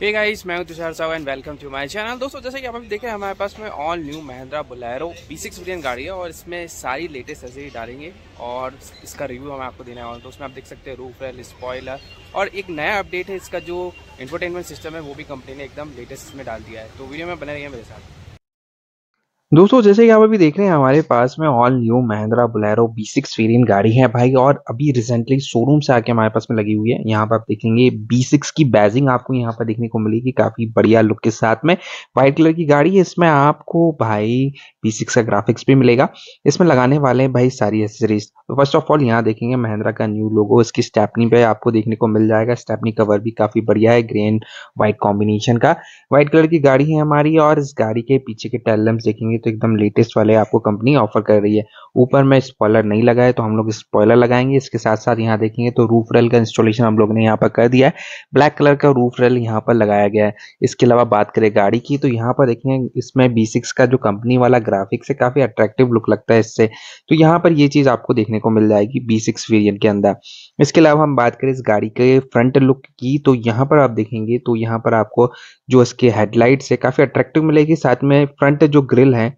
hey guys मैं हूं तुषार साहब and welcome to my channel दोस्तों जैसे कि आप अभी देखें हमारे पास में all new Mahindra Bolero B six विलियन गाड़ी है और इसमें सारी लेटेस्ट फैसिलिटी डालेंगे और इसका रिव्यू हम आपको देने वाले तो उसमें आप देख सकते हैं रूफ रेल स्पॉयलर और एक नया अपडेट है इसका जो इंटरटेनमेंट सिस्टम है वो भी कंपनी ने एकदम लेटेस्ट इसमें डाल दिया है तो वीडियो में बने रहिए मेरे साथ दोस्तों जैसे कि आप अभी देख रहे हैं हमारे पास में all new Mahindra Bolero B six गाड़ी है भाई और अभी रिसेंटली शोरूम से आके हमारे पास में लगी हुई है यहाँ पर आप देखेंगे बी सिक्स की बैजिंग आपको यहाँ पर देखने को मिलेगी काफी बढ़िया लुक के साथ में व्हाइट कलर की गाड़ी है इसमें आपको भाई बी सिक्स का ग्राफिक्स भी मिलेगा इसमें लगाने वाले हैं भाई सारी एसेसरीज तो फर्स्ट ऑफ ऑल यहाँ देखेंगे महिंद्रा का न्यू लोगो इसकी स्टेपनी पे आपको देखने को मिल जाएगा स्टेपनी कवर भी काफी बढ़िया है ग्रीन व्हाइट कॉम्बिनेशन का व्हाइट कलर की गाड़ी है हमारी और इस गाड़ी के पीछे के टेलम्स देखेंगे लेंगे तो एकदम लेटेस्ट वाले आपको कंपनी ऑफर कर रही है ऊपर में स्पॉयलर नहीं लगाए तो हम लोग स्पॉयलर लगाएंगे इसके साथ साथ यहाँ देखेंगे तो रूफ रेल का इंस्टॉलेशन हम लोग ने यहाँ पर कर दिया है ब्लैक कलर का रूफ रेल यहाँ पर लगाया गया है इसके अलावा बात करें गाड़ी की तो यहाँ पर देखेंगे इसमें बी का जो कंपनी वाला ग्राफिक्स है काफ़ी अट्रैक्टिव लुक लगता है इससे तो यहाँ पर ये चीज़ आपको देखने को मिल जाएगी बी सिक्स के अंदर इसके अलावा हम बात करें इस गाड़ी के फ्रंट लुक की तो यहाँ पर आप देखेंगे तो यहाँ पर आपको जो इसकी हेडलाइट्स है काफ़ी अट्रैक्टिव मिलेगी साथ में फ्रंट जो ग्रिल है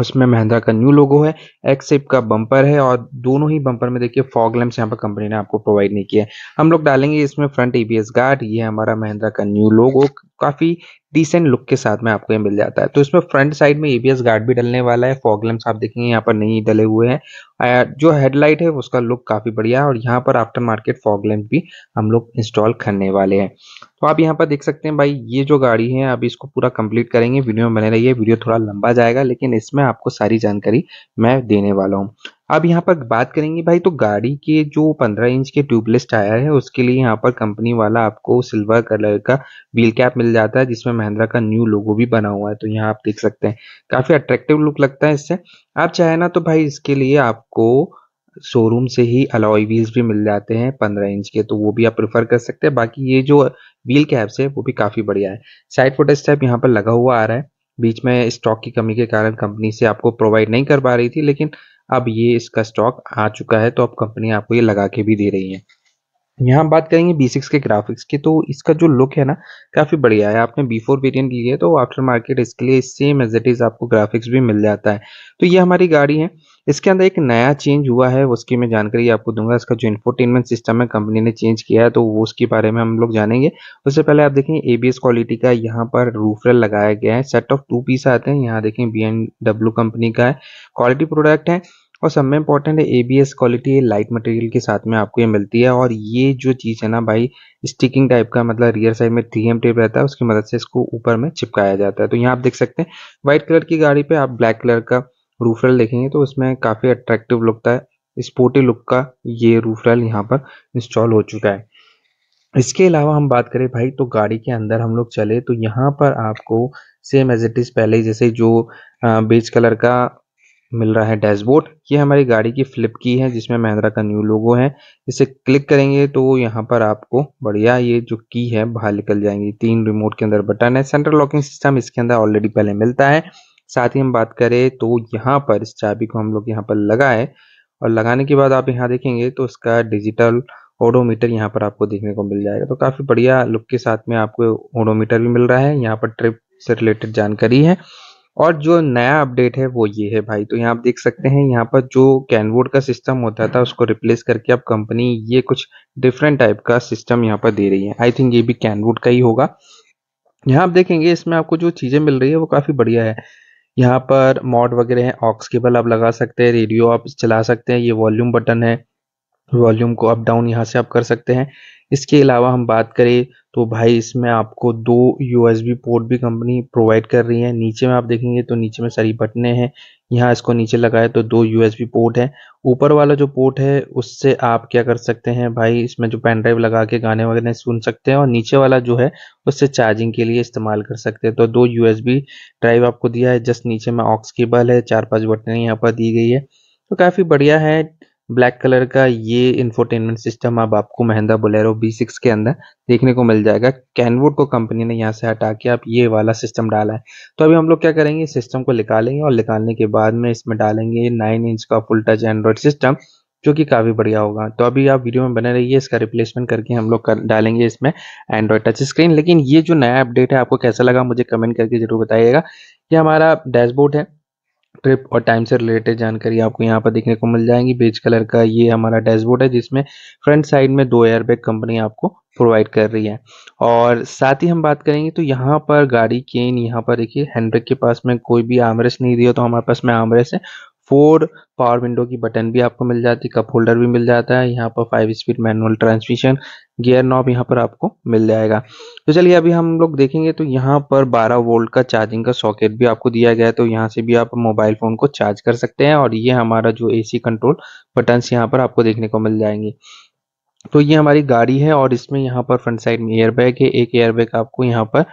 उसमें महिंद्रा का न्यू लोगो है एक्सेप का बम्पर है और दोनों ही बम्पर में देखिए फॉग लैम्प्स यहाँ पर कंपनी ने आपको प्रोवाइड नहीं किया है हम लोग डालेंगे इसमें फ्रंट ईबीएस गार्ड ये हमारा महिंद्रा का न्यू लोगो काफी डिसेंट लुक के साथ में आपको ये मिल जाता है तो इसमें फ्रंट साइड में एबीएस गार्ड भी डलने वाला है फॉग आप देखेंगे यहाँ पर नहीं डले हुए हैं जो हेडलाइट है उसका लुक काफी बढ़िया है और यहाँ पर आफ्टर मार्केट फॉग भी हम लोग इंस्टॉल करने वाले हैं तो आप यहाँ पर देख सकते हैं भाई ये जो गाड़ी है अभी इसको पूरा कंप्लीट करेंगे वीडियो में बने रहिए वीडियो थोड़ा लंबा जाएगा लेकिन इसमें आपको सारी जानकारी मैं देने वाला हूँ अब यहाँ पर बात करेंगे भाई तो गाड़ी के जो 15 इंच के ट्यूबलेस टायर है उसके लिए यहाँ पर कंपनी वाला आपको सिल्वर कलर का व्हील कैप मिल जाता है जिसमें महिंद्रा का न्यू लोगो भी बना हुआ है तो यहाँ आप देख सकते हैं काफ़ी अट्रैक्टिव लुक लगता है इससे आप चाहे ना तो भाई इसके लिए आपको शोरूम से ही अलॉय व्हील्स भी मिल जाते हैं पंद्रह इंच के तो वो भी आप प्रिफर कर सकते हैं बाकी ये जो व्हील कैप्स है वो भी काफ़ी बढ़िया है साइड फोटो स्टेप यहाँ पर लगा हुआ आ रहा है बीच में स्टॉक की कमी के कारण कंपनी से आपको प्रोवाइड नहीं कर पा रही थी लेकिन अब ये इसका स्टॉक आ चुका है तो अब कंपनी आपको ये लगा के भी दे रही है यहाँ बात करेंगे B6 के ग्राफिक्स की तो इसका जो लुक है ना काफ़ी बढ़िया है आपने बी फोर वेरियंट लिया है तो आफ्टर मार्केट इसके लिए सेम एज इट इज़ आपको ग्राफिक्स भी मिल जाता है तो ये हमारी गाड़ी है इसके अंदर एक नया चेंज हुआ है उसकी मैं जानकारी आपको दूंगा इसका जो इन्फोटेनमेंट सिस्टम है कंपनी ने चेंज किया है तो वो उसके बारे में हम लोग जानेंगे उससे पहले आप देखें एबीएस क्वालिटी का यहाँ पर रेल लगाया गया है सेट ऑफ टू पीस आते हैं यहाँ देखें बी कंपनी का है क्वालिटी प्रोडक्ट है और सब में इंपॉर्टेंट है एबीएस क्वालिटी लाइट मटेरियल के साथ में आपको ये मिलती है और ये जो चीज़ है ना भाई स्टिकिंग टाइप का मतलब रियर साइड में थ्री टेप रहता है उसकी मदद से इसको ऊपर में चिपकाया जाता है तो यहाँ आप देख सकते हैं व्हाइट कलर की गाड़ी पे आप ब्लैक कलर का रूफ रेल देखेंगे तो उसमें काफ़ी अट्रैक्टिव लगता है स्पोर्टी लुक का ये रूफ रेल यहाँ पर इंस्टॉल हो चुका है इसके अलावा हम बात करें भाई तो गाड़ी के अंदर हम लोग चले तो यहाँ पर आपको सेम एज इट इज़ पहले जैसे जो बेज कलर का मिल रहा है डैशबोर्ड ये हमारी गाड़ी की फ्लिप की है जिसमें महिंद्रा का न्यू लोगो है इसे क्लिक करेंगे तो यहाँ पर आपको बढ़िया ये जो की है बाहर निकल जाएंगी तीन रिमोट के अंदर बटन है सेंट्रल लॉकिंग सिस्टम इसके अंदर ऑलरेडी पहले मिलता है साथ ही हम बात करें तो यहाँ पर इस चाबी को हम लोग यहाँ पर लगाए और लगाने के बाद आप यहाँ देखेंगे तो इसका डिजिटल ओडोमीटर यहाँ पर आपको देखने को मिल जाएगा तो काफ़ी बढ़िया लुक के साथ में आपको ओडोमीटर भी मिल रहा है यहाँ पर ट्रिप से रिलेटेड जानकारी है और जो नया अपडेट है वो ये है भाई तो यहाँ आप देख सकते हैं यहाँ पर जो कैनवोर्ड का सिस्टम होता था उसको रिप्लेस करके अब कंपनी ये कुछ डिफरेंट टाइप का सिस्टम यहाँ पर दे रही है आई थिंक ये भी कैनवोर्ड का ही होगा यहाँ आप देखेंगे इसमें आपको जो चीज़ें मिल रही है वो काफ़ी बढ़िया है यहाँ पर मॉड वगैरह है ऑक्स केबल आप लगा सकते हैं रेडियो आप चला सकते हैं ये वॉल्यूम बटन है वॉल्यूम को अप डाउन यहाँ से आप कर सकते हैं इसके अलावा हम बात करें तो भाई इसमें आपको दो यू पोर्ट भी कंपनी प्रोवाइड कर रही है नीचे में आप देखेंगे तो नीचे में सारी बटने हैं यहाँ इसको नीचे लगाए तो दो यू पोर्ट है ऊपर वाला जो पोर्ट है उससे आप क्या कर सकते हैं भाई इसमें जो पेन ड्राइव लगा के गाने वगैरह सुन सकते हैं और नीचे वाला जो है उससे चार्जिंग के लिए इस्तेमाल कर सकते हैं तो दो यू ड्राइव आपको दिया है जस्ट नीचे में ऑक्स केबल है चार पाँच बटने यहाँ पर दी गई है तो काफ़ी बढ़िया है ब्लैक कलर का ये इंफोटेनमेंट सिस्टम अब आपको महिंदा बोलेरो बी सिक्स के अंदर देखने को मिल जाएगा कैनवुड को कंपनी ने यहाँ से हटा के आप ये वाला सिस्टम डाला है तो अभी हम लोग क्या करेंगे सिस्टम को निकालेंगे और निकालने के बाद में इसमें डालेंगे नाइन इंच का फुल टच एंड्रॉयड सिस्टम जो कि काफ़ी बढ़िया होगा तो अभी आप वीडियो में बने रहिए इसका रिप्लेसमेंट करके हम लोग कर डालेंगे इसमें एंड्रॉयड टच स्क्रीन लेकिन ये जो नया अपडेट है आपको कैसा लगा मुझे कमेंट करके जरूर बताइएगा ये हमारा डैशबोर्ड है ट्रिप और टाइम से रिलेटेड जानकारी आपको यहाँ पर देखने को मिल जाएंगी बेज कलर का ये हमारा डैशबोर्ड है जिसमें फ्रंट साइड में दो एयरबैग कंपनी आपको प्रोवाइड कर रही है और साथ ही हम बात करेंगे तो यहाँ पर गाड़ी केन यहाँ पर देखिए हैंडब्रेक के पास में कोई भी आमरेस नहीं दिया तो हमारे पास में आमरेस है फोर पावर विंडो की बटन भी आपको मिल जाती है कप होल्डर भी मिल जाता है यहाँ पर five speed manual transmission gear knob यहाँ पर आपको मिल जाएगा तो चलिए अभी हम लोग देखेंगे तो यहाँ पर 12 वोल्ट का चार्जिंग का सॉकेट भी आपको दिया गया है तो यहाँ से भी आप मोबाइल फ़ोन को चार्ज कर सकते हैं और ये हमारा जो ए कंट्रोल बटन्स यहाँ पर आपको देखने को मिल जाएंगे तो ये हमारी गाड़ी है और इसमें यहाँ पर फ्रंट साइड में एयरबैग है एक एयरबैग आपको यहाँ पर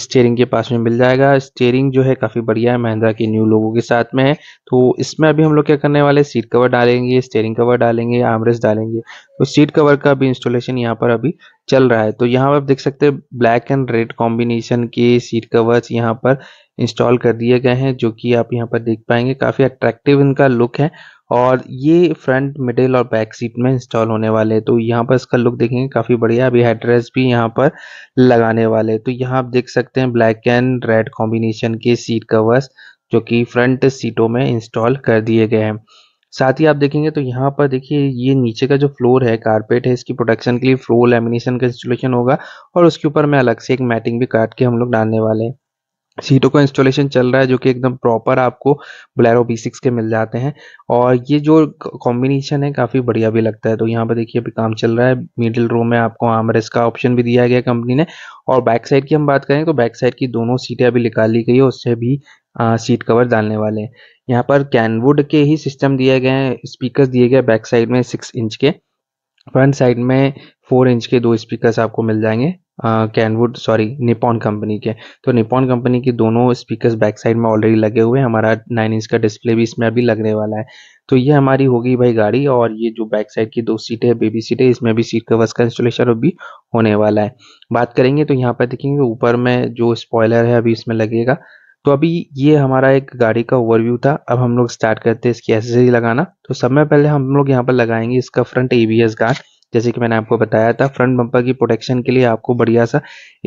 स्टेयरिंग के पास में मिल जाएगा स्टेयरिंग जो है काफ़ी बढ़िया है महिंद्रा के न्यू लोगों के साथ में है तो इसमें अभी हम लोग क्या करने वाले सीट कवर डालेंगे स्टेयरिंग कवर डालेंगे आमरेस डालेंगे तो सीट कवर का भी इंस्टॉलेशन यहाँ पर अभी चल रहा है तो यहाँ पर आप देख सकते हैं ब्लैक एंड रेड कॉम्बिनेशन के सीट कवर्स यहाँ पर इंस्टॉल कर दिए गए हैं जो कि आप यहाँ पर देख पाएंगे काफ़ी अट्रैक्टिव इनका लुक है और ये फ्रंट मिडिल और बैक सीट में इंस्टॉल होने वाले तो यहाँ पर इसका लुक देखेंगे काफी बढ़िया अभी हेडरेस्ट भी यहाँ पर लगाने वाले तो यहाँ आप देख सकते हैं ब्लैक एंड रेड कॉम्बिनेशन के सीट कवर्स जो कि फ्रंट सीटों में इंस्टॉल कर दिए गए हैं साथ ही आप देखेंगे तो यहाँ पर देखिए ये नीचे का जो फ्लोर है कारपेट है इसकी प्रोटेक्शन के लिए फ्लोर लेमिनेशन का इंस्टॉलेशन होगा और उसके ऊपर मैं अलग से एक मैटिंग भी काट के हम लोग डालने वाले हैं सीटों का इंस्टॉलेशन चल रहा है जो कि एकदम प्रॉपर आपको ब्लैरो बी सिक्स के मिल जाते हैं और ये जो कॉम्बिनेशन है काफ़ी बढ़िया भी लगता है तो यहाँ पे देखिए अभी काम चल रहा है मिडिल रो में आपको आमरेस का ऑप्शन भी दिया गया कंपनी ने और बैक साइड की हम बात करें तो बैक साइड की दोनों सीटें अभी निकाली गई है उससे भी आ, सीट कवर डालने वाले हैं यहाँ पर कैनवुड के ही सिस्टम दिए गए हैं स्पीकर दिए गए बैक साइड में सिक्स इंच के फ्रंट साइड में फोर इंच के दो स्पीकर आपको मिल जाएंगे कैनवुड सॉरी निपॉन कंपनी के तो निपॉन कंपनी के दोनों स्पीकर्स बैक साइड में ऑलरेडी लगे हुए हैं हमारा नाइन इंच का डिस्प्ले भी इसमें अभी लगने वाला है तो ये हमारी होगी भाई गाड़ी और ये जो बैक साइड की दो सीटें है बेबी सीटें इसमें भी सीट कवर्स का इंस्टॉलेशन भी होने वाला है बात करेंगे तो यहाँ पर देखेंगे ऊपर में जो स्पॉयलर है अभी इसमें लगेगा तो अभी ये हमारा एक गाड़ी का ओवरव्यू था अब हम लोग स्टार्ट करते हैं इसकी एसेसरी लगाना तो में पहले हम लोग यहाँ पर लगाएंगे इसका फ्रंट एबीएस गार्ड जैसे कि मैंने आपको बताया था फ्रंट बम्पर की प्रोटेक्शन के लिए आपको बढ़िया सा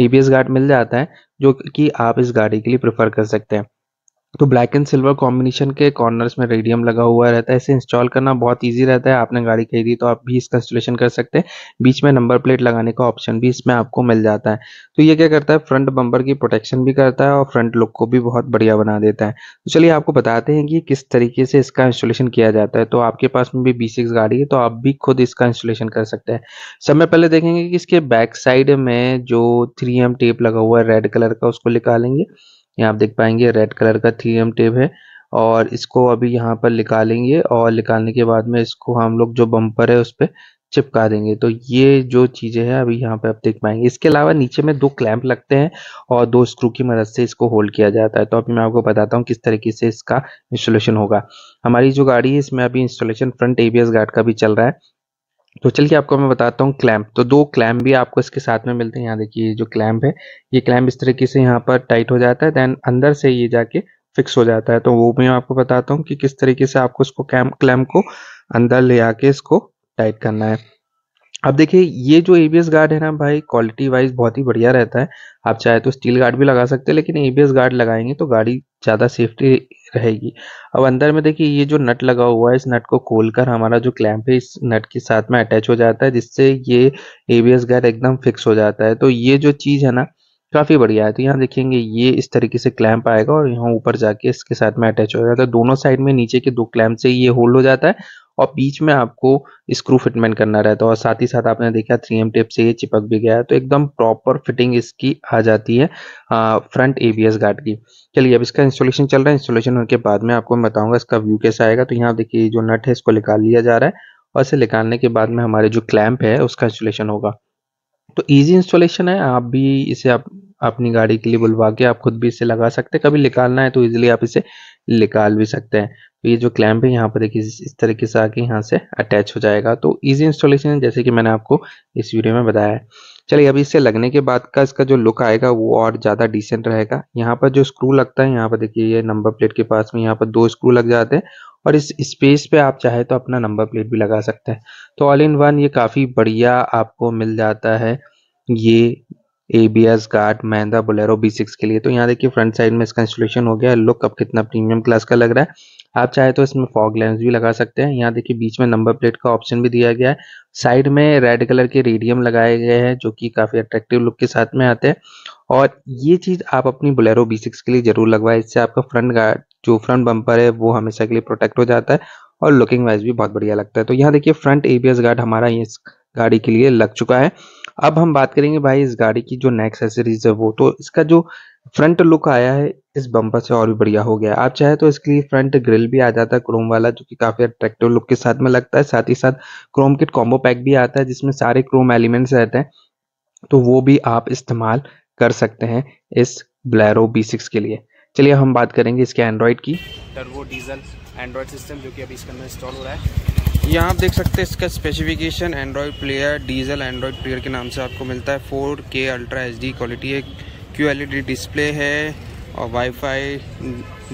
एबीएस गार्ड मिल जाता है जो कि आप इस गाड़ी के लिए प्रेफर कर सकते हैं तो ब्लैक एंड सिल्वर कॉम्बिनेशन के कॉर्नर्स में रेडियम लगा हुआ रहता है इसे इंस्टॉल करना बहुत इजी रहता है आपने गाड़ी खरीदी तो आप भी इसका इंस्टॉलेशन कर सकते हैं बीच में नंबर प्लेट लगाने का ऑप्शन भी इसमें आपको मिल जाता है तो ये क्या करता है फ्रंट बम्पर की प्रोटेक्शन भी करता है और फ्रंट लुक को भी बहुत बढ़िया बना देता है तो चलिए आपको बताते हैं कि किस तरीके से इसका इंस्टॉलेशन किया जाता है तो आपके पास में भी बी गाड़ी है तो आप भी खुद इसका इंस्टॉलेशन कर सकते हैं समय पहले देखेंगे कि इसके बैक साइड में जो थ्री टेप लगा हुआ है रेड कलर का उसको निकालेंगे यहाँ आप देख पाएंगे रेड कलर का एम टेप है और इसको अभी यहाँ पर निकालेंगे और निकालने के बाद में इसको हम लोग जो बम्पर है उस पर चिपका देंगे तो ये जो चीजें हैं अभी यहाँ पे आप देख पाएंगे इसके अलावा नीचे में दो क्लैंप लगते हैं और दो स्क्रू की मदद से इसको होल्ड किया जाता है तो अभी मैं आपको बताता हूँ किस तरीके से इसका इंस्टॉलेशन होगा हमारी जो गाड़ी है इसमें अभी इंस्टॉलेशन फ्रंट एबीएस गार्ड का भी चल रहा है तो चलिए आपको मैं बताता हूँ क्लैम्प तो दो क्लैम्प भी आपको इसके साथ में मिलते हैं यहाँ देखिए ये जो क्लैम्प है ये क्लैम्प इस तरीके से यहाँ पर टाइट हो जाता है देन अंदर से ये जाके फिक्स हो जाता है तो वो भी मैं आपको बताता हूँ कि किस तरीके से आपको इसको क्लैम्प को अंदर ले आके इसको टाइट करना है अब देखिए ये जो एबीएस गार्ड है ना भाई क्वालिटी वाइज बहुत ही बढ़िया रहता है आप चाहे तो स्टील गार्ड भी लगा सकते हैं लेकिन एबीएस गार्ड लगाएंगे तो गाड़ी ज़्यादा सेफ्टी रहेगी अब अंदर में देखिए ये जो नट लगा हुआ है इस नट को खोलकर हमारा जो क्लैंप है इस नट के साथ में अटैच हो जाता है जिससे ये एबीएस गार्ड एकदम फिक्स हो जाता है तो ये जो चीज़ है ना काफ़ी बढ़िया है तो यहाँ देखेंगे ये इस तरीके से क्लैंप आएगा और यहाँ ऊपर जाके इसके साथ में अटैच हो जाता है दोनों साइड में नीचे के दो क्लैम्प से ये होल्ड हो जाता है और बीच में आपको स्क्रू फिटमेंट करना रहता है और साथ ही साथ आपने देखा थ्री एम टेप से ये चिपक भी गया है तो एकदम प्रॉपर फिटिंग इसकी आ जाती है फ्रंट एबीएस गार्ड की चलिए अब इसका इंस्टॉलेशन चल रहा है इंस्टॉलेशन होने के बाद में आपको मैं बताऊंगा इसका व्यू कैसा आएगा तो यहाँ देखिए जो नट है इसको निकाल लिया जा रहा है और इसे निकालने के बाद में हमारे जो क्लैम्प है उसका इंस्टॉलेशन होगा तो इजी इंस्टॉलेशन है आप भी इसे आप अपनी गाड़ी के लिए बुलवा के आप खुद भी इसे लगा सकते हैं कभी निकालना है तो इजिली आप इसे निकाल भी सकते हैं तो ये जो क्लैम्प है यहाँ पर देखिए इस तरीके से आके यहाँ से अटैच हो जाएगा तो ईजी इंस्टॉलेशन है जैसे कि मैंने आपको इस वीडियो में बताया है चलिए अभी इसे लगने के बाद का इसका जो लुक आएगा वो और ज़्यादा डिसेंट रहेगा यहाँ पर जो स्क्रू लगता है यहाँ पर देखिए ये नंबर प्लेट के पास में यहाँ पर दो स्क्रू लग जाते हैं और इस स्पेस पे आप चाहे तो अपना नंबर प्लेट भी लगा सकते हैं तो ऑल इन वन ये काफ़ी बढ़िया आपको मिल जाता है ये A B S guard Mahindra Bolero B six के लिए तो यहाँ देखिए फ्रंट साइड में इसका इंस्टॉलेशन हो गया लुक अब कितना प्रीमियम क्लास का लग रहा है आप चाहे तो इसमें फॉग लेंस भी लगा सकते हैं यहाँ देखिए बीच में नंबर प्लेट का ऑप्शन भी दिया गया है साइड में रेड कलर के रेडियम लगाए गए हैं जो कि काफी अट्रैक्टिव लुक के साथ में आते हैं और ये चीज आप अपनी बोलेरो बी सिक्स के लिए जरूर लगवाए इससे आपका फ्रंट गार्ड जो फ्रंट बम्पर है वो हमेशा के लिए प्रोटेक्ट हो जाता है और लुकिंग वाइज भी बहुत बढ़िया लगता है तो यहाँ देखिए फ्रंट एस गार्ड हमारा इस गाड़ी के लिए लग चुका है अब हम बात करेंगे भाई इस गाड़ी की जो नेक्स्ट एक्सेसरीज है वो तो इसका जो फ्रंट लुक आया है इस बम्पर से और भी बढ़िया हो गया आप चाहे तो इसके लिए फ्रंट ग्रिल भी आ जाता है क्रोम वाला जो कि काफी अट्रैक्टिव लुक के साथ में लगता है साथ ही साथ क्रोम किट कॉम्बो पैक भी आता है जिसमें सारे क्रोम एलिमेंट्स रहते हैं तो वो भी आप इस्तेमाल कर सकते हैं इस ब्लैरो बी सिक्स के लिए चलिए हम बात करेंगे इसके एंड्रॉयड की टर्वो डीजल एंड्रॉयड सिस्टम जो कि अभी इसके अंदर इंस्टॉल हो रहा है यहाँ आप देख सकते हैं इसका specification Android player Diesel Android player के नाम से आपको मिलता है four K ultra H D quality है Q L E D display है और wifi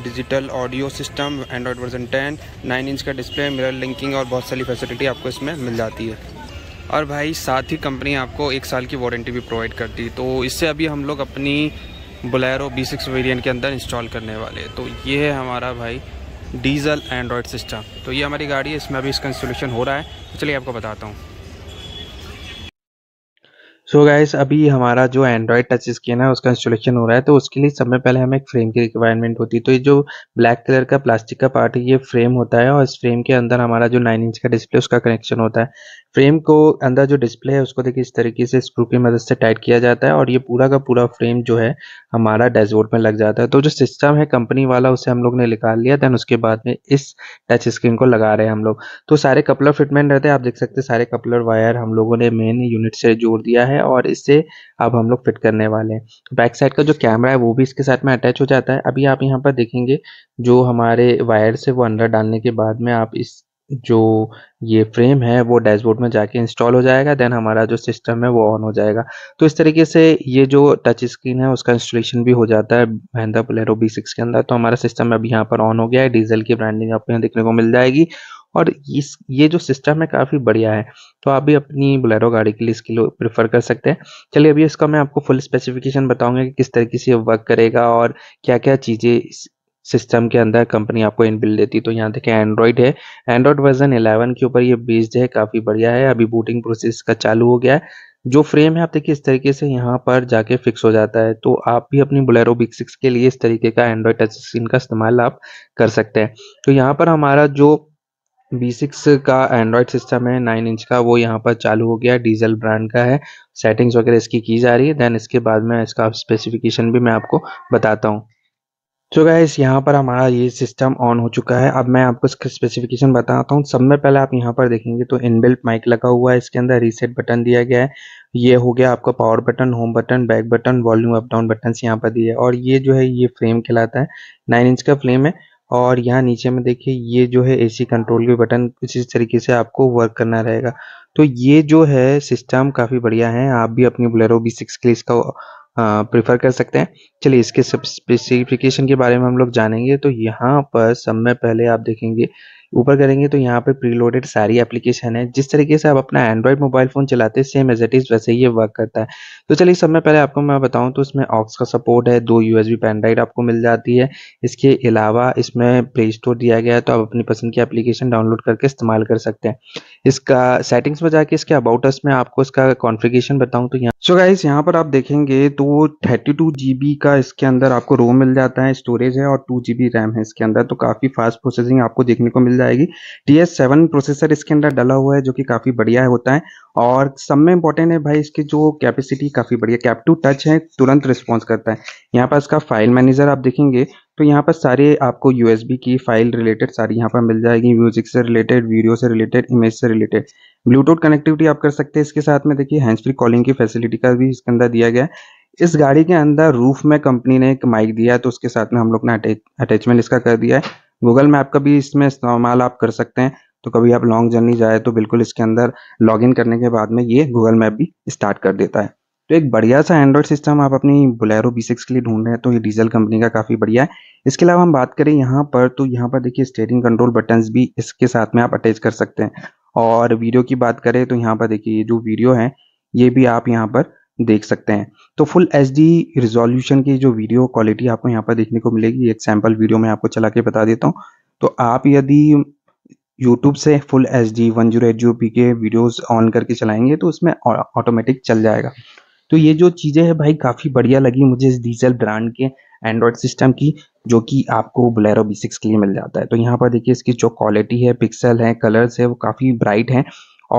digital audio system Android version 10 9 inch का डिस्प्ले मिरर लिंकिंग और बहुत सारी फैसिलिटी आपको इसमें मिल जाती है और भाई साथ ही कंपनी आपको एक साल की वारंटी भी प्रोवाइड करती है तो इससे अभी हम लोग अपनी बुलेरो बी सिक्स वेरियंट के अंदर इंस्टॉल करने वाले तो ये है हमारा भाई डीजल एंड्रॉयड सिस्टम तो ये हमारी गाड़ी है इसमें अभी इसका इंस्टॉलेशन हो रहा है तो चलिए आपको बताता हूँ सो so गैस अभी हमारा जो एंड्रॉयड टच स्क्रीन है उसका इंस्टॉलेशन हो रहा है तो उसके लिए सबसे पहले हमें एक फ्रेम की रिक्वायरमेंट होती है तो ये जो ब्लैक कलर का प्लास्टिक का पार्ट है ये फ्रेम होता है और इस फ्रेम के अंदर हमारा जो 9 इंच का डिस्प्ले उसका कनेक्शन होता है फ्रेम को अंदर जो डिस्प्ले है उसको देखिए इस तरीके से स्क्रू की मदद से टाइट किया जाता है और ये पूरा का पूरा फ्रेम जो है हमारा डैशबोर्ड में लग जाता है तो जो सिस्टम है कंपनी वाला उसे हम लोग ने निकाल लिया देन उसके बाद में इस टच स्क्रीन को लगा रहे हैं हम लोग तो सारे कपलर फिटमेंट रहते हैं आप देख सकते हैं सारे कपलर वायर हम लोगों ने मेन यूनिट से जोड़ दिया है और इससे अब हम लोग फिट करने वाले हैं बैक साइड का जो कैमरा है वो भी इसके साथ में अटैच हो जाता है अभी आप यहाँ पर देखेंगे जो हमारे वायर से वो अंदर डालने के बाद में आप इस जो ये फ्रेम है वो डैशबोर्ड में जाके इंस्टॉल हो जाएगा देन हमारा जो सिस्टम है वो ऑन हो जाएगा तो इस तरीके से ये जो टच स्क्रीन है उसका इंस्टॉलेशन भी हो जाता है महिंदा पलेरो बी सिक्स के अंदर तो हमारा सिस्टम अभी यहाँ पर ऑन हो गया है डीजल की ब्रांडिंग आपको यहाँ देखने को मिल जाएगी और इस ये जो सिस्टम है काफ़ी बढ़िया है तो आप भी अपनी बुलेरो गाड़ी के लिए इसके लिए प्रेफर कर सकते हैं चलिए अभी इसका मैं आपको फुल स्पेसिफिकेशन बताऊंगा कि किस तरीके से वर्क करेगा और क्या क्या चीज़ें सिस्टम के अंदर कंपनी आपको इन बिल देती तो यहाँ देखें एंड्रॉइड है एंड्रॉइड वर्जन इलेवन के ऊपर ये बेस्ड है काफ़ी बढ़िया है अभी बूटिंग प्रोसेस का चालू हो गया है जो फ्रेम है आप देखिए इस तरीके से यहाँ पर जाके फिक्स हो जाता है तो आप भी अपनी बुलेरो बिग सिक्स के लिए इस तरीके का एंड्रॉइड टच स्क्रीन का इस्तेमाल आप कर सकते हैं तो यहाँ पर हमारा जो बी सिक्स का एंड्रॉयड सिस्टम है नाइन इंच का वो यहाँ पर चालू हो गया डीजल ब्रांड का है सेटिंग्स वगैरह इसकी की जा रही है देन इसके बाद में इसका स्पेसिफिकेशन भी मैं आपको बताता हूँ सो तो गैस यहाँ पर हमारा ये सिस्टम ऑन हो चुका है अब मैं आपको इसका स्पेसिफिकेशन बताता हूँ सब में पहले आप यहाँ पर देखेंगे तो इनबिल्ट माइक लगा हुआ है इसके अंदर रीसेट बटन दिया गया है ये हो गया आपका power button home button back button volume up down button यहाँ पर दिए और ये जो है ये फ्रेम कहलाता है नाइन इंच का फ्रेम है और यहाँ नीचे में देखिए ये जो है एसी कंट्रोल के बटन इसी तरीके से आपको वर्क करना रहेगा तो ये जो है सिस्टम काफ़ी बढ़िया है आप भी अपनी बुलेरो बी सिक्स के लिए इसका प्रिफर कर सकते हैं चलिए इसके स्पेसिफिकेशन के बारे में हम लोग जानेंगे तो यहाँ पर सब में पहले आप देखेंगे ऊपर करेंगे तो यहाँ पे प्रीलोडेड सारी एप्लीकेशन है जिस तरीके से आप अपना एंड्रॉइड मोबाइल फोन चलाते हैं सेम एज इट इज वैसे ही ये वर्क करता है तो चलिए सब में पहले आपको मैं बताऊँ तो इसमें ऑक्स का सपोर्ट है दो यूएसबी बी ड्राइव आपको मिल जाती है इसके अलावा इसमें प्ले स्टोर दिया गया है तो आप अपनी पसंद की एप्लीकेशन डाउनलोड करके इस्तेमाल कर सकते हैं इसका सेटिंग्स में जाके इसके अबाउट अस में आपको इसका कॉन्फ़िगरेशन बताऊं तो यहाँ सो गाइस यहाँ पर आप देखेंगे तो थर्टी टू का इसके अंदर आपको रोम मिल जाता है स्टोरेज है और टू जी रैम है इसके अंदर तो काफ़ी फास्ट प्रोसेसिंग आपको देखने को मिल मिल जाएगी टी एस सेवन प्रोसेसर इसके अंदर डला हुआ है जो कि काफ़ी बढ़िया होता है और सब में इंपॉर्टेंट है भाई इसकी जो कैपेसिटी काफ़ी बढ़िया कैप टू टच है तुरंत रिस्पॉन्स करता है यहाँ पर इसका फाइल मैनेजर आप देखेंगे तो यहाँ पर सारे आपको यूएसबी की फाइल रिलेटेड सारी यहाँ पर मिल जाएगी म्यूजिक से रिलेटेड वीडियो से रिलेटेड इमेज से रिलेटेड ब्लूटूथ कनेक्टिविटी आप कर सकते हैं इसके साथ में देखिए हैंड फ्री कॉलिंग की फैसिलिटी का भी इसके अंदर दिया गया है इस गाड़ी के अंदर रूफ में कंपनी ने एक माइक दिया है तो उसके साथ में हम लोग ने अटैचमेंट इसका कर दिया है गूगल मैप का भी इसमें इस्तेमाल आप कर सकते हैं तो कभी आप लॉन्ग जर्नी जाए तो बिल्कुल इसके अंदर लॉगिन करने के बाद में ये गूगल मैप भी स्टार्ट कर देता है तो एक बढ़िया सा एंड्रॉयड सिस्टम आप अपनी बुलेरो बी सिक्स के लिए ढूंढ रहे हैं तो ये डीजल कंपनी का काफ़ी बढ़िया है इसके अलावा हम बात करें यहाँ पर तो यहाँ पर देखिए स्टेयरिंग कंट्रोल बटन्स भी इसके साथ में आप अटैच कर सकते हैं और वीडियो की बात करें तो यहाँ पर देखिए जो वीडियो है ये भी आप यहाँ पर देख सकते हैं तो फुल एच डी रिजोल्यूशन की जो वीडियो क्वालिटी आपको यहाँ पर देखने को मिलेगी एक सैम्पल वीडियो में आपको चला के बता देता हूँ तो आप यदि यूट्यूब से full H D one zero eight zero P के वीडियोज़ ऑन करके चलाएंगे तो उसमें ऑटोमेटिक चल जाएगा तो ये जो चीज़ें हैं भाई काफ़ी बढ़िया लगी मुझे इस डीजल ब्रांड के एंड्रॉयड सिस्टम की जो कि आपको बुलेरो बी सिक्स के लिए मिल जाता है तो यहाँ पर देखिए इसकी जो क्वालिटी है पिक्सल है कलर्स है वो काफ़ी ब्राइट हैं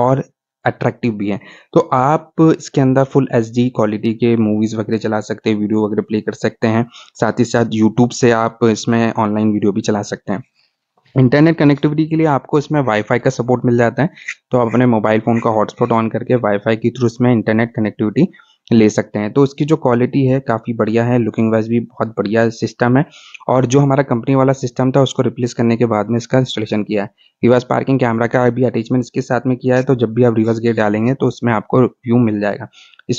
और अट्रैक्टिव भी है तो आप इसके अंदर फुल एच क्वालिटी के मूवीज़ वगैरह चला सकते हैं वीडियो वगैरह प्ले कर सकते हैं साथ ही साथ यूट्यूब से आप इसमें ऑनलाइन वीडियो भी चला सकते हैं इंटरनेट कनेक्टिविटी के लिए आपको इसमें वाईफाई का सपोर्ट मिल जाता है तो आप अपने मोबाइल फ़ोन का हॉटस्पॉट ऑन करके वाईफाई के थ्रू इसमें इंटरनेट कनेक्टिविटी ले सकते हैं तो इसकी जो क्वालिटी है काफ़ी बढ़िया है लुकिंग वाइज भी बहुत बढ़िया सिस्टम है और जो हमारा कंपनी वाला सिस्टम था उसको रिप्लेस करने के बाद में इसका इंस्टॉलेशन किया है रिवर्स पार्किंग कैमरा का भी अटैचमेंट इसके साथ में किया है तो जब भी आप रिवर्स गेट डालेंगे तो उसमें आपको व्यू मिल जाएगा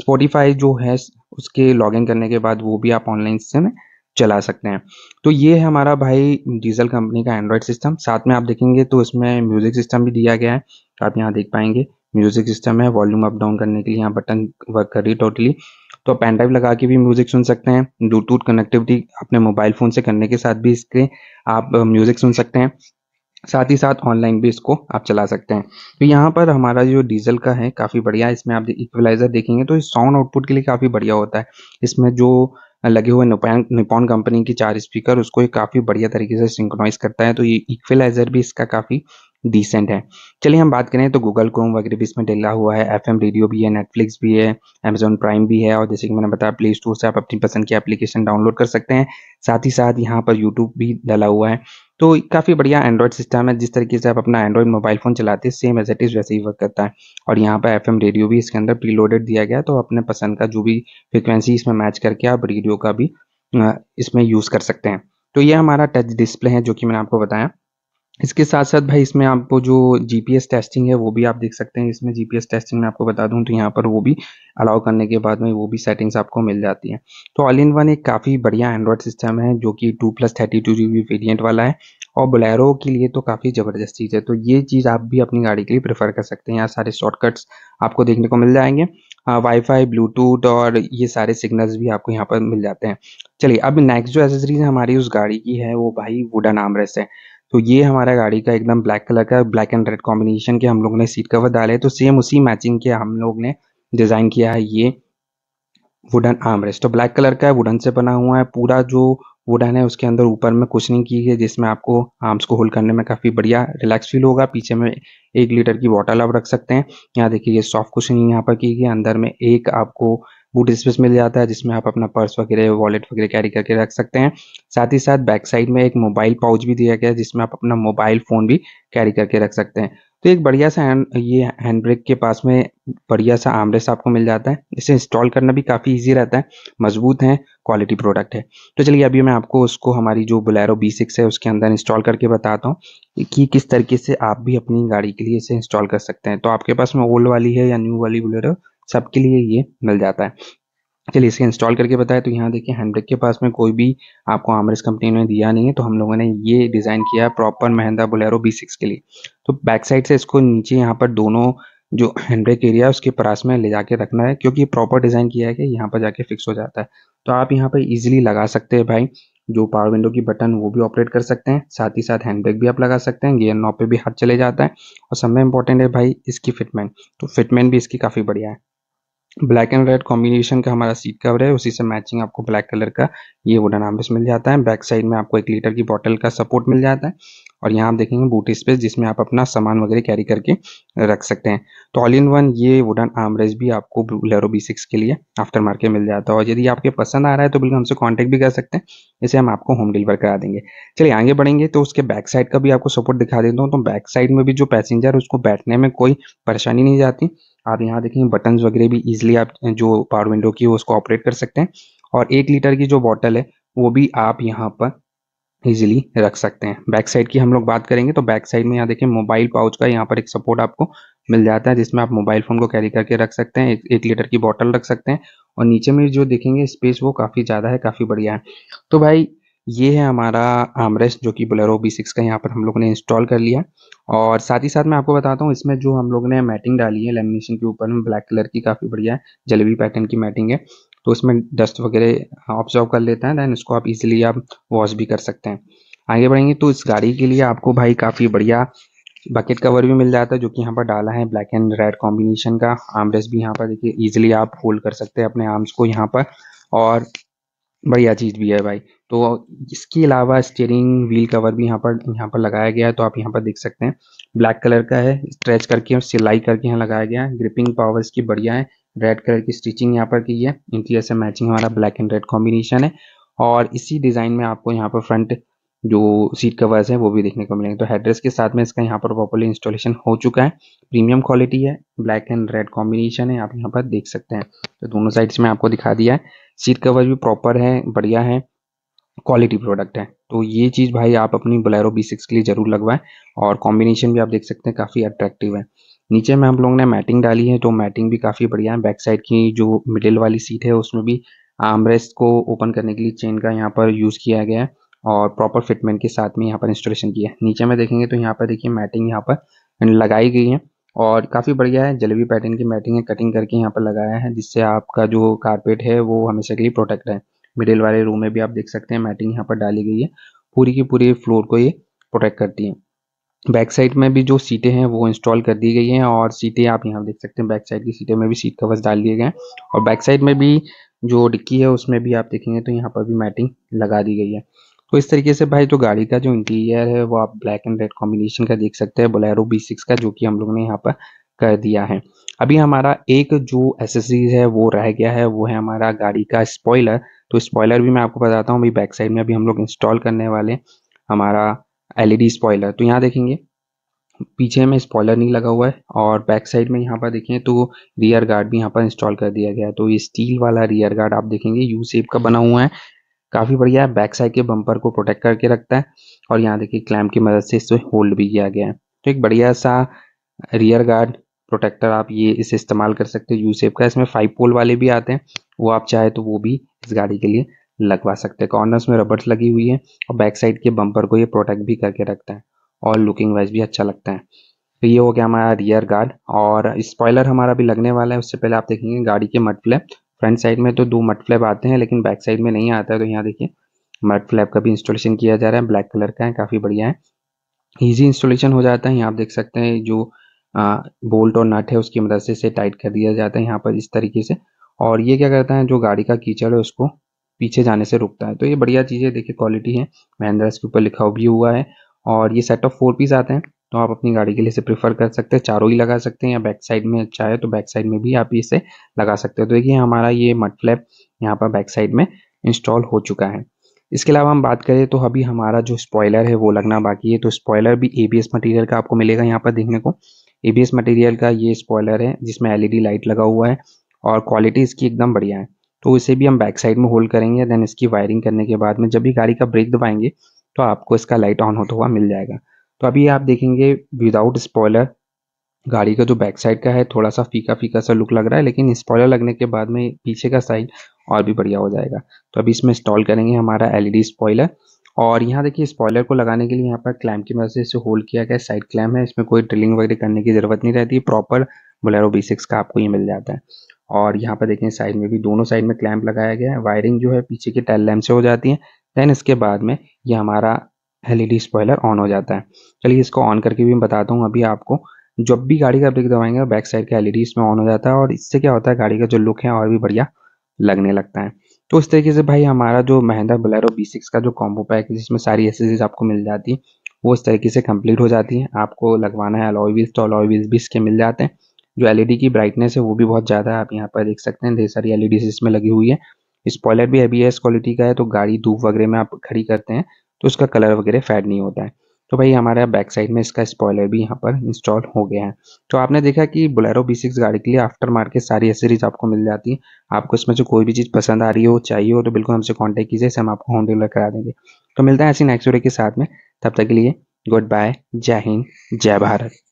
स्पॉटीफाई जो है उसके लॉगिन करने के बाद वो भी आप ऑनलाइन सिस्टम में चला सकते हैं तो ये है हमारा भाई डीजल कंपनी का एंड्रॉयड सिस्टम साथ में आप देखेंगे तो इसमें म्यूज़िक सिस्टम भी दिया गया है आप यहाँ देख पाएंगे म्यूजिक सिस्टम है वॉल्यूम अप डाउन करने के लिए यहाँ बटन वर्क कर रही है टोटली तो पेन ड्राइव लगा के भी म्यूजिक सुन सकते हैं ब्लूटूथ कनेक्टिविटी अपने मोबाइल फोन से करने के साथ भी इसके आप म्यूजिक सुन सकते हैं साथ ही साथ ऑनलाइन भी इसको आप चला सकते हैं तो यहाँ पर हमारा जो डीजल का है काफ़ी बढ़िया इसमें आप इक्वलाइजर देखेंगे तो साउंड आउटपुट के लिए काफ़ी बढ़िया होता है इसमें जो लगे हुए निपॉन कंपनी की चार स्पीकर उसको ये काफ़ी बढ़िया तरीके से सिंक्रोनाइज करता है तो ये इक्वलाइजर भी इसका काफ़ी डिसेंट है चलिए हम बात करें तो गूगल क्रोम वगैरह भी इसमें डला हुआ है एफ रेडियो भी है नेटफ्लिक्स भी है अमेजोन प्राइम भी है और जैसे कि मैंने बताया प्ले स्टोर से आप अपनी पसंद की एप्लीकेशन डाउनलोड कर सकते हैं साथ ही साथ यहाँ पर यूट्यूब भी डला हुआ है तो काफ़ी बढ़िया एंड्रॉयड सिस्टम है जिस तरीके से आप अपना एंड्रॉयड मोबाइल फ़ोन चलाते हैं सेम एज इट इज़ वैसे ही वर्क करता है और यहाँ पर एफएम रेडियो भी इसके अंदर प्रीलोडेड दिया गया तो अपने पसंद का जो भी फ्रिक्वेंसी इसमें मैच करके आप रेडियो का भी इसमें यूज़ कर सकते हैं तो ये हमारा टच डिस्प्ले है जो कि मैंने आपको बताया इसके साथ साथ भाई इसमें आपको जो जीपीएस टेस्टिंग है वो भी आप देख सकते हैं इसमें जीपीएस टेस्टिंग में आपको बता दूं तो यहाँ पर वो भी अलाउ करने के बाद में वो भी सेटिंग्स आपको मिल जाती हैं तो ऑल इन वन एक काफ़ी बढ़िया एंड्रॉयड सिस्टम है जो कि two plus thirty two G B variant वाला है और बुलेरो के लिए तो काफ़ी ज़बरदस्त चीज़ है तो ये चीज़ आप भी अपनी गाड़ी के लिए प्रेफर कर सकते हैं यहाँ सारे शॉर्टकट्स आपको देखने को मिल जाएंगे वाईफाई ब्लूटूथ और ये सारे सिग्नल्स भी आपको यहाँ पर मिल जाते हैं चलिए अब नेक्स्ट जो एसेसरीज हमारी उस गाड़ी की है वो भाई वुडन आमरेस है तो ये हमारा गाड़ी का एकदम ब्लैक कलर का ब्लैक एंड रेड कॉम्बिनेशन के हम लोग ने सीट कवर डाले तो सेम उसी मैचिंग के हम लोग ने डिज़ाइन किया है ये वुडन आर्मरेस्ट तो ब्लैक कलर का है वुडन से बना हुआ है पूरा जो वुडन है उसके अंदर ऊपर में कुशनिंग की है जिसमें आपको आर्म्स को होल्ड करने में काफ़ी बढ़िया रिलैक्स फील होगा पीछे में एक लीटर की बॉटल आप रख सकते हैं यहाँ देखिए ये सॉफ्ट कुशनिंग यहाँ पर की गई अंदर में एक आपको बूट स्पेस मिल जाता है जिसमें आप अपना पर्स वगैरह वॉलेट वगैरह कैरी करके रख सकते हैं साथ ही साथ बैक साइड में एक मोबाइल पाउच भी दिया गया है जिसमें आप अपना मोबाइल फ़ोन भी कैरी करके रख सकते हैं तो एक बढ़िया सा हैंड ये हैंड ब्रेक के पास में बढ़िया सा आमरेस आपको मिल जाता है इसे इंस्टॉल करना भी काफ़ी ईजी रहता है मजबूत है क्वालिटी प्रोडक्ट है तो चलिए अभी मैं आपको उसको हमारी जो बुलेरो बी सिक्स है उसके अंदर इंस्टॉल करके बताता हूँ कि किस तरीके से आप भी अपनी गाड़ी के लिए इसे इंस्टॉल कर सकते हैं तो आपके पास में ओल्ड वाली है या न्यू वाली बुलेरो सबके लिए ये मिल जाता है चलिए इसे इंस्टॉल करके बताएं तो यहाँ देखिए हैंड ब्रेक के पास में कोई भी आपको आमरेस कंपनी ने दिया नहीं है तो हम लोगों ने ये डिज़ाइन किया है proper Mahindra Bolero B six के लिए तो बैक साइड से इसको नीचे यहाँ पर दोनों जो हैंड ब्रेक एरिया है उसके पास में ले जाके रखना है क्योंकि प्रॉपर डिज़ाइन किया है कि यहाँ पर जाके फिक्स हो जाता है तो आप यहाँ पर ईजिली लगा सकते हैं भाई जो पावर विंडो की बटन वो भी ऑपरेट कर सकते हैं साथ ही साथ हैंड ब्रेक भी आप लगा सकते हैं गियर नॉप पे भी हाथ चले जाता है और सब में इंपॉर्टेंट है भाई इसकी फिटमेंट तो फिटमेंट भी इसकी काफ़ी बढ़िया है ब्लैक एंड रेड कॉम्बिनेशन का हमारा सीट कवर है उसी से मैचिंग आपको ब्लैक कलर का ये वुडन आम्बिस मिल जाता है बैक साइड में आपको एक लीटर की बॉटल का सपोर्ट मिल जाता है और यहाँ आप देखेंगे बूट स्पेस जिसमें आप अपना सामान वगैरह कैरी करके रख सकते हैं तो ऑल इन वन ये वुडन आमरेज भी आपको लेरो बी सिक्स के लिए आफ्टर मार्केट मिल जाता है और यदि आपके पसंद आ रहा है तो बिल्कुल हमसे कॉन्टेक्ट भी कर सकते हैं इसे हम आपको होम डिलीवर करा देंगे चलिए आगे बढ़ेंगे तो उसके बैक साइड का भी आपको सपोर्ट दिखा देता हूँ तो बैक साइड में भी जो पैसेंजर है उसको बैठने में कोई परेशानी नहीं जाती आप यहाँ देखेंगे बटन वगैरह भी इजिली आप जो पावर विंडो की उसको ऑपरेट कर सकते हैं और एक लीटर की जो बॉटल है वो भी आप यहाँ पर इजीली रख सकते हैं बैक साइड की हम लोग बात करेंगे तो बैक साइड में यहाँ देखें मोबाइल पाउच का यहाँ पर एक सपोर्ट आपको मिल जाता है जिसमें आप मोबाइल फ़ोन को कैरी करके रख सकते हैं एक, एक लीटर की बॉटल रख सकते हैं और नीचे में जो देखेंगे स्पेस वो काफ़ी ज़्यादा है काफ़ी बढ़िया है तो भाई ये है हमारा आमरेस जो कि बोलेरो बी सिक्स का यहाँ पर हम लोग ने इंस्टॉल कर लिया और साथ ही साथ मैं आपको बताता हूँ इसमें जो हम लोग ने मैटिंग डाली है लेमिनेशन के ऊपर में ब्लैक कलर की काफ़ी बढ़िया है जलेबी पैटर्न की मैटिंग है तो उसमें डस्ट वगैरह ऑब्जर्व हाँ, कर लेता है देन उसको आप इजीली आप वॉश भी कर सकते हैं आगे बढ़ेंगे तो इस गाड़ी के लिए आपको भाई काफ़ी बढ़िया बकेट कवर भी मिल जाता है जो कि यहाँ पर डाला है ब्लैक एंड रेड कॉम्बिनेशन का आर्मरेस्ट भी यहाँ पर देखिए ईजिली आप होल्ड कर सकते हैं अपने आर्म्स को यहाँ पर और बढ़िया चीज़ भी है भाई तो इसके अलावा स्टीयरिंग व्हील कवर भी यहाँ पर यहाँ पर लगाया गया है तो आप यहाँ पर देख सकते हैं ब्लैक कलर का है स्ट्रेच करके और सिलाई करके यहाँ लगाया गया है ग्रिपिंग पावर इसकी बढ़िया है रेड कलर की स्टिचिंग यहाँ पर की है इंटीरियर से मैचिंग हमारा ब्लैक एंड रेड कॉम्बिनेशन है और इसी डिज़ाइन में आपको यहाँ पर फ्रंट जो सीट कवर्स है वो भी देखने को मिलेंगे तो हेड्रेस के साथ में इसका यहाँ पर प्रॉपरली इंस्टॉलेशन हो चुका है प्रीमियम क्वालिटी है ब्लैक एंड रेड कॉम्बिनेशन है आप यहाँ पर देख सकते हैं तो दोनों साइड्स में आपको दिखा दिया है सीट कवर भी प्रॉपर है बढ़िया है क्वालिटी प्रोडक्ट है तो ये चीज़ भाई आप अपनी बलेरो बी सिक्स के लिए ज़रूर लगवाएं और कॉम्बिनेशन भी आप देख सकते हैं काफ़ी अट्रैक्टिव है नीचे में हम लोग ने मैटिंग डाली है तो मैटिंग भी काफी बढ़िया है बैक साइड की जो मिडिल वाली सीट है उसमें भी आर्मरेस्ट को ओपन करने के लिए चेन का यहाँ पर यूज किया गया है और प्रॉपर फिटमेंट के साथ में यहाँ पर इंस्टॉलेशन किया है नीचे में देखेंगे तो यहाँ पर देखिए मैटिंग यहाँ पर लगाई गई है और काफ़ी बढ़िया है जलेबी पैटर्न की मैटिंग है कटिंग करके यहाँ पर लगाया है जिससे आपका जो कारपेट है वो हमेशा के लिए प्रोटेक्ट है मिडिल वाले रूम में भी आप देख सकते हैं मैटिंग यहाँ पर डाली गई है पूरी की पूरी फ्लोर को ये प्रोटेक्ट करती है बैक साइड में भी जो सीटें हैं वो इंस्टॉल कर दी गई हैं और सीटें आप यहाँ देख सकते हैं बैक साइड की सीटें में भी सीट कवर्स डाल दिए गए हैं और बैक साइड में भी जो डिक्की है उसमें भी आप देखेंगे तो यहाँ पर भी मैटिंग लगा दी गई है तो इस तरीके से भाई जो गाड़ी का जो इंटीरियर है वो आप ब्लैक एंड रेड कॉम्बिनेशन का देख सकते हैं बोलेरो बी सिक्स का जो कि हम लोग ने यहाँ पर कर दिया है अभी हमारा एक जो एसेसरीज है वो रह गया है वो है हमारा गाड़ी का स्पॉयलर तो स्पॉयलर भी मैं आपको बताता हूँ भाई बैक साइड में अभी हम लोग इंस्टॉल करने वाले हमारा एलईडी स्पॉयलर e तो यहाँ देखेंगे पीछे में स्पॉयलर नहीं लगा हुआ है और बैक साइड में यहाँ पर देखें तो रियर गार्ड भी यहाँ पर इंस्टॉल कर दिया गया है तो ये स्टील वाला रियर गार्ड आप देखेंगे यू सेप का बना हुआ है काफ़ी बढ़िया है बैक साइड के बम्पर को प्रोटेक्ट करके रखता है और यहाँ देखिए क्लैम्प की मदद से इसे होल्ड भी किया गया है तो एक बढ़िया सा रियर गार्ड प्रोटेक्टर आप ये इसे इस्तेमाल कर सकते हैं यू सेप का इसमें फाइव पोल वाले भी आते हैं वो आप चाहे तो वो भी इस गाड़ी के लिए लगवा सकते हैं कॉर्नर्स में रबर्स लगी हुई है और बैक साइड के बम्पर को ये प्रोटेक्ट भी करके रखता है और लुकिंग वाइज भी अच्छा लगता है तो ये हो गया हमारा रियर गार्ड और स्पॉयलर हमारा भी लगने वाला है उससे पहले आप देखेंगे गाड़ी के मट फ्लैप फ्रंट साइड में तो दो मट फ्लैप आते हैं लेकिन बैक साइड में नहीं आता है तो यहाँ देखिए मट फ्लैप का भी इंस्टॉलेशन किया जा रहा है ब्लैक कलर का है काफ़ी बढ़िया है ईजी इंस्टॉलेशन हो जाता है यहाँ आप देख सकते हैं जो बोल्ट और नट है उसकी मदद से इसे टाइट कर दिया जाता है यहाँ पर इस तरीके से और ये क्या करता है जो गाड़ी का कीचड़ है उसको पीछे जाने से रुकता है तो ये बढ़िया चीज़ है देखिए क्वालिटी है महिंद्रा इसके ऊपर लिखा भी हुआ है और ये सेट ऑफ फोर पीस आते हैं तो आप अपनी गाड़ी के लिए इसे प्रीफर कर सकते हैं चारों ही लगा सकते हैं या बैक साइड में चाहे अच्छा तो बैक साइड में भी आप इसे लगा सकते हैं तो देखिए हमारा ये मट फ्लैप यहाँ पर बैक साइड में इंस्टॉल हो चुका है इसके अलावा हम बात करें तो अभी हमारा जो स्पॉयलर है वो लगना बाकी है तो स्पॉयलर भी ए मटेरियल का आपको मिलेगा यहाँ पर देखने को ए मटेरियल का ये स्पॉयलर है जिसमें एल लाइट e लगा हुआ है और क्वालिटी इसकी एकदम बढ़िया है तो इसे भी हम बैक साइड में होल्ड करेंगे देन इसकी वायरिंग करने के बाद में जब भी गाड़ी का ब्रेक दबाएंगे तो आपको इसका लाइट ऑन होता हुआ मिल जाएगा तो अभी आप देखेंगे विदाउट स्पॉयलर गाड़ी का जो बैक साइड का है थोड़ा सा फीका फीका सा लुक लग रहा है लेकिन स्पॉयलर लगने के बाद में पीछे का साइड और भी बढ़िया हो जाएगा तो अभी इसमें इंस्टॉल करेंगे हमारा एलईडी स्पॉयलर और यहाँ देखिए स्पॉयलर को लगाने के लिए यहाँ पर क्लैम की मदद से इसे होल्ड किया गया साइड क्लैम है इसमें कोई ड्रिलिंग वगैरह करने की ज़रूरत नहीं रहती प्रॉपर बोलेरो बी का आपको ये मिल जाता है और यहाँ पर देखें साइड में भी दोनों साइड में क्लैंप लगाया गया है वायरिंग जो है पीछे के टाइल लैम्प से हो जाती है देन इसके बाद में ये हमारा एलईडी स्पॉयलर ऑन हो जाता है चलिए इसको ऑन करके भी मैं बताता हूँ अभी आपको जब भी गाड़ी का ब्रेक दबाएंगे बैक साइड का एलईडी e इसमें ऑन हो जाता है और इससे क्या होता है गाड़ी का जो लुक है और भी बढ़िया लगने लगता है तो इस तरीके से भाई हमारा जो महिंद्रा बोलेरो बी सिक्स का जो कॉम्बो पैक है जिसमें सारी एसेसरीज आपको मिल जाती है वो इस तरीके से कम्प्लीट हो जाती है आपको लगवाना है अलॉय व्हील्स तो अलॉय व्हील्स भी इसके मिल जाते हैं जो एलईडी e की ब्राइटनेस है वो भी बहुत ज़्यादा है आप यहाँ पर देख सकते हैं ढेर सारी एलईडी इसमें लगी हुई है स्पॉयलर भी एस क्वालिटी का है तो गाड़ी धूप वगैरह में आप खड़ी करते हैं तो उसका कलर वगैरह फैड नहीं होता है तो भाई हमारे बैक साइड में इसका स्पॉयलर भी यहाँ पर इंस्टॉल हो गया है तो आपने देखा कि बुलेरो बी सिक्स गाड़ी के लिए आफ्टर मार्केट सारी एसरीज आपको मिल जाती है आपको इसमें से कोई भी चीज़ पसंद आ रही हो चाहिए हो तो बिल्कुल हमसे कांटेक्ट कीजिए हम आपको होम डिलीवर करा देंगे तो मिलता है ऐसी नेक्स्ट वीडियो के साथ में तब तक के लिए गुड बाय जय हिंद जय भारत